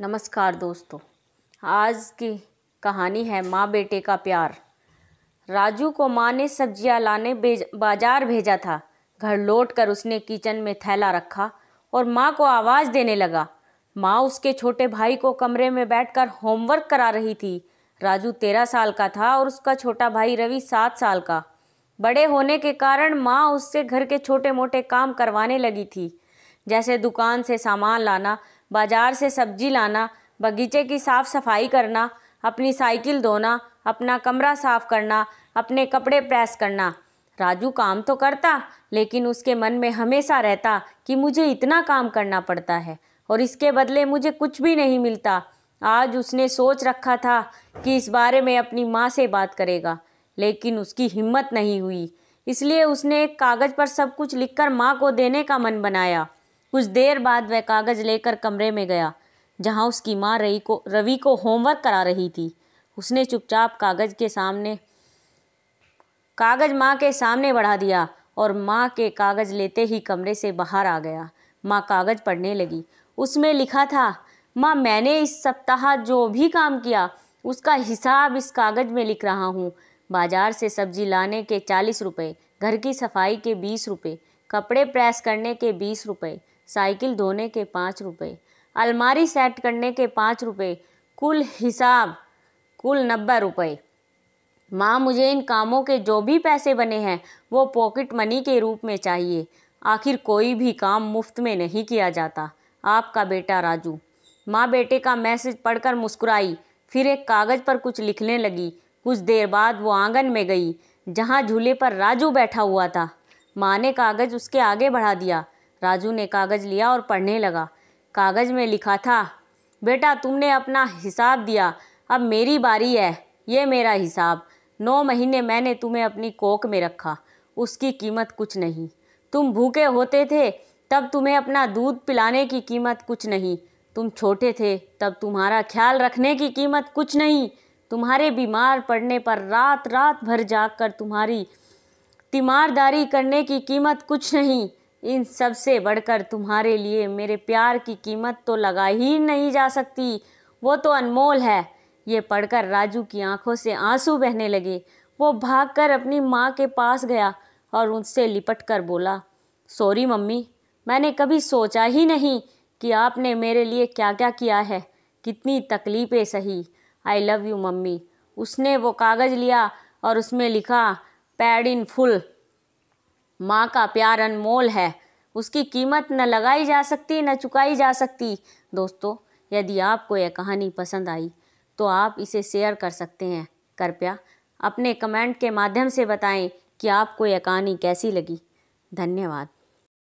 नमस्कार दोस्तों आज की कहानी है माँ बेटे का प्यार राजू को माँ ने सब्जियाँ लाने भेज, बाजार भेजा था घर लौटकर उसने किचन में थैला रखा और माँ को आवाज़ देने लगा माँ उसके छोटे भाई को कमरे में बैठकर होमवर्क करा रही थी राजू तेरह साल का था और उसका छोटा भाई रवि सात साल का बड़े होने के कारण माँ उससे घर के छोटे मोटे काम करवाने लगी थी जैसे दुकान से सामान लाना बाज़ार से सब्जी लाना बगीचे की साफ़ सफाई करना अपनी साइकिल धोना अपना कमरा साफ़ करना अपने कपड़े प्रेस करना राजू काम तो करता लेकिन उसके मन में हमेशा रहता कि मुझे इतना काम करना पड़ता है और इसके बदले मुझे कुछ भी नहीं मिलता आज उसने सोच रखा था कि इस बारे में अपनी माँ से बात करेगा लेकिन उसकी हिम्मत नहीं हुई इसलिए उसने एक कागज़ पर सब कुछ लिखकर माँ को देने का मन बनाया कुछ देर बाद वह कागज़ लेकर कमरे में गया जहां उसकी माँ रही को रवि को होमवर्क करा रही थी उसने चुपचाप कागज़ के सामने कागज़ माँ के सामने बढ़ा दिया और माँ के कागज़ लेते ही कमरे से बाहर आ गया माँ कागज़ पढ़ने लगी उसमें लिखा था माँ मैंने इस सप्ताह जो भी काम किया उसका हिसाब इस कागज़ में लिख रहा हूँ बाज़ार से सब्जी लाने के चालीस रुपये घर की सफाई के बीस रुपये कपड़े प्रेस करने के बीस रुपये साइकिल धोने के पाँच रुपये अलमारी सेट करने के पाँच रुपये कुल हिसाब कुल नब्बे रुपये माँ मुझे इन कामों के जो भी पैसे बने हैं वो पॉकेट मनी के रूप में चाहिए आखिर कोई भी काम मुफ्त में नहीं किया जाता आपका बेटा राजू माँ बेटे का मैसेज पढ़कर मुस्कुराई फिर एक कागज़ पर कुछ लिखने लगी कुछ देर बाद वो आंगन में गई जहाँ झूले पर राजू बैठा हुआ था माँ ने कागज़ उसके आगे बढ़ा दिया राजू ने कागज़ लिया और पढ़ने लगा कागज़ में लिखा था बेटा तुमने अपना हिसाब दिया अब मेरी बारी है ये मेरा हिसाब नौ महीने मैंने तुम्हें अपनी कोक में रखा उसकी कीमत कुछ नहीं तुम भूखे होते थे तब तुम्हें अपना दूध पिलाने की कीमत कुछ नहीं तुम छोटे थे तब तुम्हारा ख्याल रखने की कीमत कुछ नहीं तुम्हारे बीमार पड़ने पर रात रात भर जाग तुम्हारी तीमारदारी करने की कीमत कुछ नहीं इन सब से बढ़कर तुम्हारे लिए मेरे प्यार की कीमत तो लगा ही नहीं जा सकती वो तो अनमोल है ये पढ़कर राजू की आंखों से आंसू बहने लगे वो भागकर अपनी माँ के पास गया और उनसे लिपट कर बोला सॉरी मम्मी मैंने कभी सोचा ही नहीं कि आपने मेरे लिए क्या क्या किया है कितनी तकलीफ़ें सही आई लव यू मम्मी उसने वो कागज़ लिया और उसमें लिखा पैड इन फुल माँ का प्यार अनमोल है उसकी कीमत न लगाई जा सकती न चुकाई जा सकती दोस्तों यदि आपको यह कहानी पसंद आई तो आप इसे शेयर कर सकते हैं कृपया अपने कमेंट के माध्यम से बताएं कि आपको यह कहानी कैसी लगी धन्यवाद